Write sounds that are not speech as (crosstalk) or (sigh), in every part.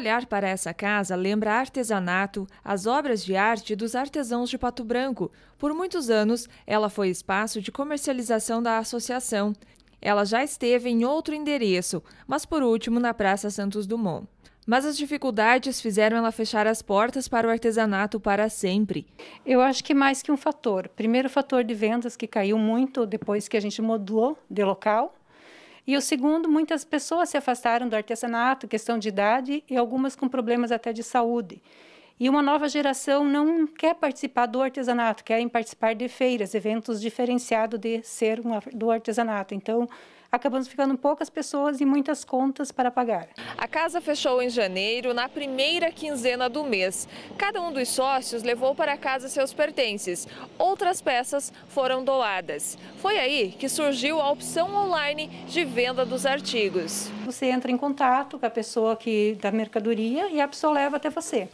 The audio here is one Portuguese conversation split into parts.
olhar para essa casa lembra artesanato, as obras de arte dos artesãos de Pato Branco. Por muitos anos, ela foi espaço de comercialização da associação. Ela já esteve em outro endereço, mas por último na Praça Santos Dumont. Mas as dificuldades fizeram ela fechar as portas para o artesanato para sempre. Eu acho que mais que um fator. Primeiro, o fator de vendas que caiu muito depois que a gente mudou de local. E o segundo, muitas pessoas se afastaram do artesanato, questão de idade e algumas com problemas até de saúde. E uma nova geração não quer participar do artesanato, querem participar de feiras, eventos diferenciados de ser um, do artesanato. Então, acabamos ficando poucas pessoas e muitas contas para pagar. A casa fechou em janeiro, na primeira quinzena do mês. Cada um dos sócios levou para casa seus pertences. Outras peças foram doadas. Foi aí que surgiu a opção online de venda dos artigos. Você entra em contato com a pessoa que da mercadoria e a pessoa leva até você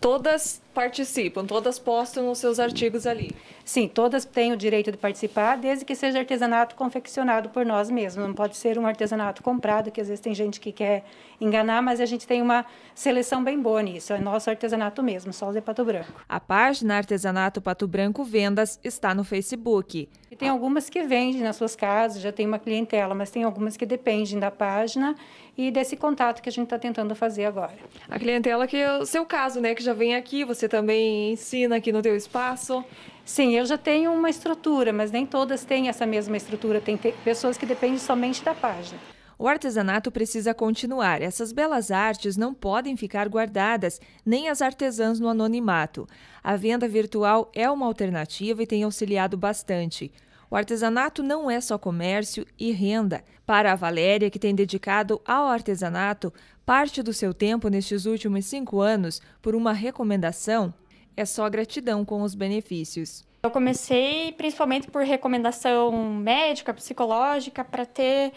todas participam, todas postam os seus artigos ali. Sim, todas têm o direito de participar, desde que seja artesanato confeccionado por nós mesmos. Não pode ser um artesanato comprado, que às vezes tem gente que quer enganar, mas a gente tem uma seleção bem boa nisso. É nosso artesanato mesmo, só o de Pato Branco. A página Artesanato Pato Branco Vendas está no Facebook tem algumas que vendem nas suas casas, já tem uma clientela, mas tem algumas que dependem da página e desse contato que a gente está tentando fazer agora. A clientela que é o seu caso, né? Que já vem aqui, você também ensina aqui no teu espaço. Sim, eu já tenho uma estrutura, mas nem todas têm essa mesma estrutura. Tem pessoas que dependem somente da página. O artesanato precisa continuar. Essas belas artes não podem ficar guardadas, nem as artesãs no anonimato. A venda virtual é uma alternativa e tem auxiliado bastante. O artesanato não é só comércio e renda. Para a Valéria, que tem dedicado ao artesanato parte do seu tempo nestes últimos cinco anos por uma recomendação, é só gratidão com os benefícios. Eu comecei principalmente por recomendação médica, psicológica, para ter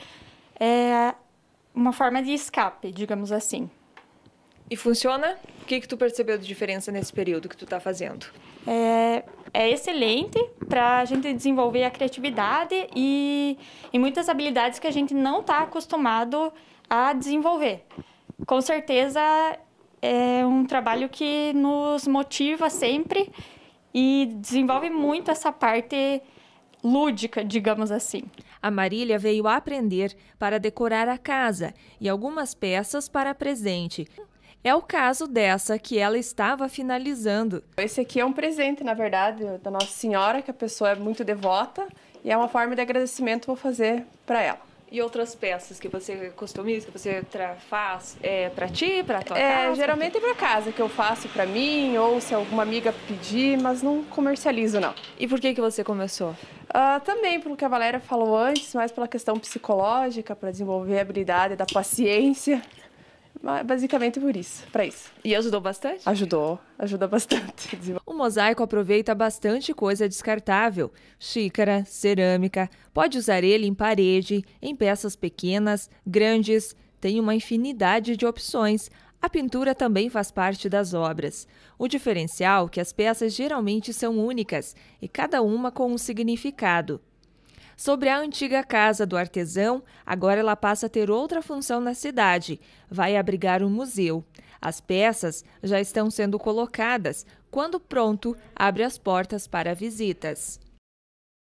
é, uma forma de escape, digamos assim. E funciona? O que, que tu percebeu de diferença nesse período que tu está fazendo? É, é excelente para a gente desenvolver a criatividade e, e muitas habilidades que a gente não está acostumado a desenvolver. Com certeza é um trabalho que nos motiva sempre e desenvolve muito essa parte lúdica, digamos assim. A Marília veio aprender para decorar a casa e algumas peças para presente. É o caso dessa que ela estava finalizando. Esse aqui é um presente, na verdade, da Nossa Senhora, que a pessoa é muito devota e é uma forma de agradecimento que vou fazer para ela. E outras peças que você customiza, que você faz é, para ti, para tua é, casa? Geralmente é para casa, que eu faço para mim ou se alguma amiga pedir, mas não comercializo, não. E por que, que você começou? Uh, também pelo que a Valéria falou antes, mais pela questão psicológica, para desenvolver a habilidade da paciência. É basicamente por isso, para isso. E ajudou bastante? Ajudou, ajuda bastante. (laughs) O mosaico aproveita bastante coisa descartável: xícara, cerâmica, pode usar ele em parede, em peças pequenas, grandes, tem uma infinidade de opções. A pintura também faz parte das obras. O diferencial é que as peças geralmente são únicas e cada uma com um significado. Sobre a antiga casa do artesão, agora ela passa a ter outra função na cidade. Vai abrigar um museu. As peças já estão sendo colocadas. Quando pronto, abre as portas para visitas.